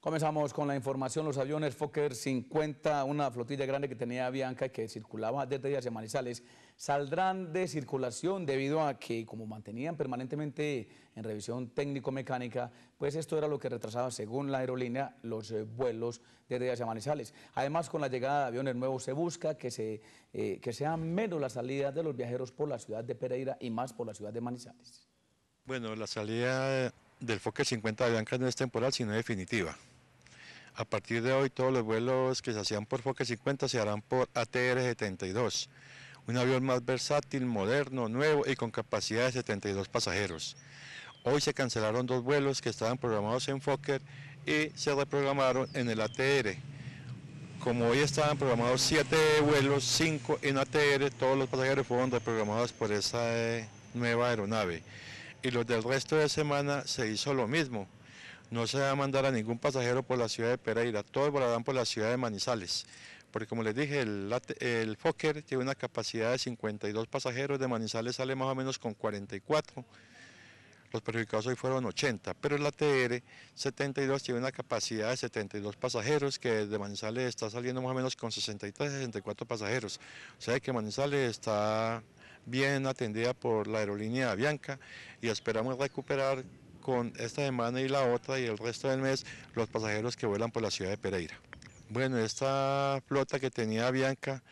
Comenzamos con la información, los aviones Fokker 50, una flotilla grande que tenía Bianca que circulaba desde de Manizales, saldrán de circulación debido a que como mantenían permanentemente en revisión técnico-mecánica, pues esto era lo que retrasaba según la aerolínea los eh, vuelos desde de Manizales. Además con la llegada de aviones nuevos se busca que, se, eh, que sean menos la salida de los viajeros por la ciudad de Pereira y más por la ciudad de Manizales. Bueno, la salida del Fokker 50 de que no es temporal, sino definitiva. A partir de hoy, todos los vuelos que se hacían por Fokker 50 se harán por ATR-72, un avión más versátil, moderno, nuevo y con capacidad de 72 pasajeros. Hoy se cancelaron dos vuelos que estaban programados en Fokker y se reprogramaron en el ATR. Como hoy estaban programados 7 vuelos, 5 en ATR, todos los pasajeros fueron reprogramados por esa eh, nueva aeronave y los del resto de semana se hizo lo mismo. No se va a mandar a ningún pasajero por la ciudad de Pereira, todos volarán por la ciudad de Manizales, porque como les dije, el, el Fokker tiene una capacidad de 52 pasajeros, de Manizales sale más o menos con 44, los perjudicados hoy fueron 80, pero el ATR 72 tiene una capacidad de 72 pasajeros, que de Manizales está saliendo más o menos con 63, 64 pasajeros, o sea que Manizales está bien atendida por la aerolínea Bianca y esperamos recuperar con esta semana y la otra y el resto del mes los pasajeros que vuelan por la ciudad de Pereira. Bueno, esta flota que tenía Bianca,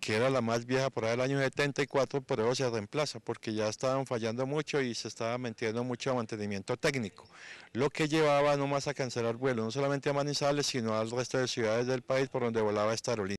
que era la más vieja por ahí del año 74, por eso se reemplaza, porque ya estaban fallando mucho y se estaba metiendo mucho a mantenimiento técnico, lo que llevaba no más a cancelar vuelos, no solamente a Manizales, sino al resto de ciudades del país por donde volaba esta aerolínea.